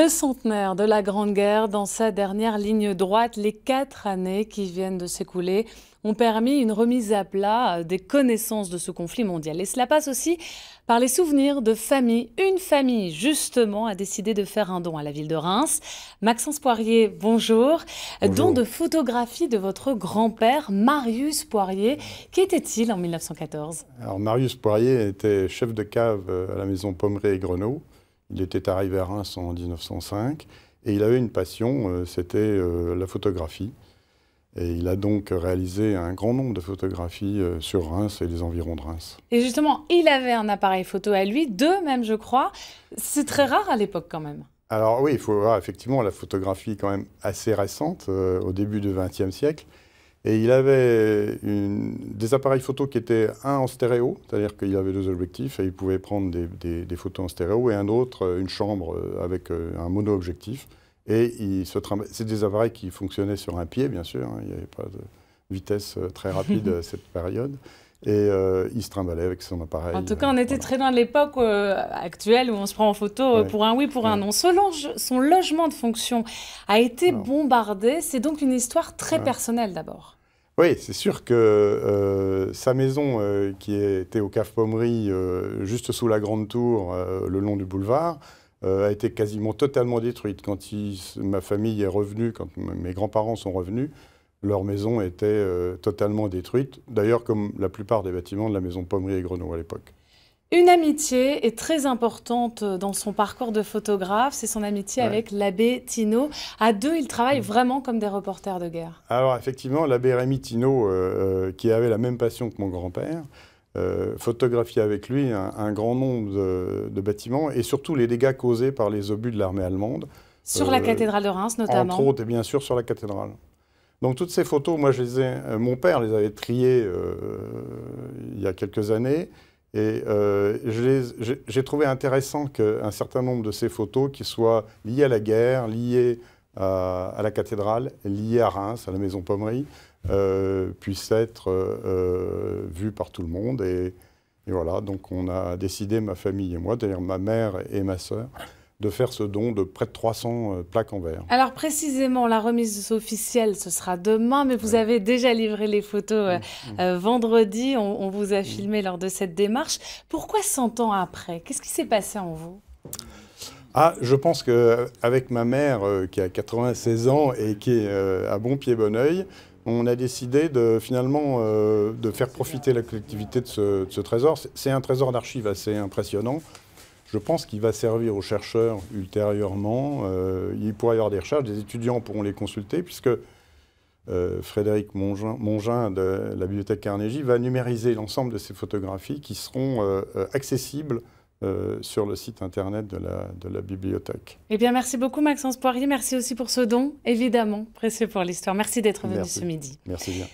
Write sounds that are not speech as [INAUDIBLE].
Le centenaire de la Grande Guerre, dans sa dernière ligne droite, les quatre années qui viennent de s'écouler ont permis une remise à plat des connaissances de ce conflit mondial. Et cela passe aussi par les souvenirs de familles. Une famille, justement, a décidé de faire un don à la ville de Reims. Maxence Poirier, bonjour. Don de photographie de votre grand-père, Marius Poirier. Qui était il en 1914 Alors, Marius Poirier était chef de cave à la maison Pommeré et Grenoble. Il était arrivé à Reims en 1905 et il avait une passion, euh, c'était euh, la photographie. Et il a donc réalisé un grand nombre de photographies euh, sur Reims et les environs de Reims. Et justement, il avait un appareil photo à lui, deux même, je crois. C'est très rare à l'époque quand même. Alors oui, il faut voir effectivement la photographie quand même assez récente, au début du XXe siècle. Et il avait des appareils photo qui étaient un en stéréo, c'est-à-dire qu'il avait deux objectifs et il pouvait prendre des, photos en stéréo et un autre, euh, une chambre euh, avec euh, un mono-objectif. Et c'est des appareils qui fonctionnaient sur un pied, bien sûr, hein, il n'y avait pas de vitesse très rapide à [LAUGHS] cette période. Et euh, il se trimbalait avec son appareil. En tout cas, on était très loin de l'époque euh, actuelle où on se prend en photo pour un oui, pour un non. Son, son, logement de fonction a été bombardé. C'est donc une histoire très personnelle d'abord. Oui, c'est sûr que euh, sa maison, qui était au Cave Pommerie, juste sous la Grande Tour, le long du boulevard, a été quasiment totalement détruite. Quand ma famille est revenue, quand mes grands-parents sont revenus, leur maison était euh, totalement détruite, d'ailleurs comme la plupart des bâtiments de la maison Pommery et Grenoble à l'époque. Une amitié est très importante euh, dans son parcours de photographe, c'est son amitié avec l'abbé Tino. À deux, ils travaillent mm. vraiment comme des reporters de guerre. Alors effectivement, l'abbé Rémi Tino, euh, qui avait la même passion que mon grand-père, photographiait avec lui un, grand nombre de, bâtiments et surtout les dégâts causés par les obus de l'armée allemande. Sur la cathédrale de Reims notamment. Entre autres, et bien sûr sur la cathédrale. Donc toutes ces photos, moi euh, mon père les avait triées euh, il y a quelques années, et euh, j'ai trouvé intéressant qu'un certain nombre de ces photos, qui soient liées à la guerre, liées à, la cathédrale, liées à Reims, à la maison Pommery, puissent être vues par tout le monde. Et, et, voilà, donc on a décidé, ma famille et moi, d'ailleurs ma mère et ma sœur, de faire ce don de près de 300 euh, plaques en verre. Alors précisément, la remise officielle, ce sera demain, mais vous avez déjà livré les photos euh, euh, vendredi, on, vous a filmé lors de cette démarche. Pourquoi 100 ans après Qu'est-ce qui s'est passé en vous ah, je pense qu'avec ma mère, qui a 96 ans et qui est à bon pied, bon oeil, on a décidé de finalement de faire profiter la collectivité de ce trésor. C'est un trésor d'archives assez impressionnant je pense qu'il va servir aux chercheurs ultérieurement. Euh, il pourrait y avoir des recherches, des étudiants pourront les consulter, puisque euh, Frédéric Mongin, de la bibliothèque Carnegie va numériser l'ensemble de ces photographies qui seront euh, accessibles sur le site internet de la, bibliothèque. Eh bien, merci beaucoup Maxence Poirier. Merci aussi pour ce don, évidemment, précieux pour l'histoire. Merci d'être venu ce midi. Merci bien.